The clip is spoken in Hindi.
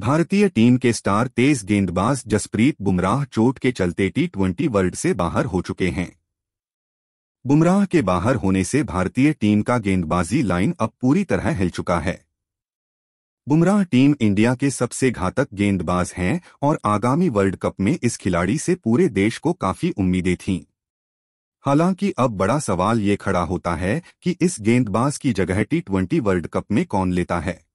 भारतीय टीम के स्टार तेज गेंदबाज जसप्रीत बुमराह चोट के चलते टी ट्वेंटी वर्ल्ड से बाहर हो चुके हैं बुमराह के बाहर होने से भारतीय टीम का गेंदबाजी लाइन अब पूरी तरह हिल चुका है बुमराह टीम इंडिया के सबसे घातक गेंदबाज हैं और आगामी वर्ल्ड कप में इस खिलाड़ी से पूरे देश को काफी उम्मीदें थीं हालांकि अब बड़ा सवाल ये खड़ा होता है कि इस गेंदबाज की जगह टी ट्वेंटी वर्ल्ड कप में कौन लेता है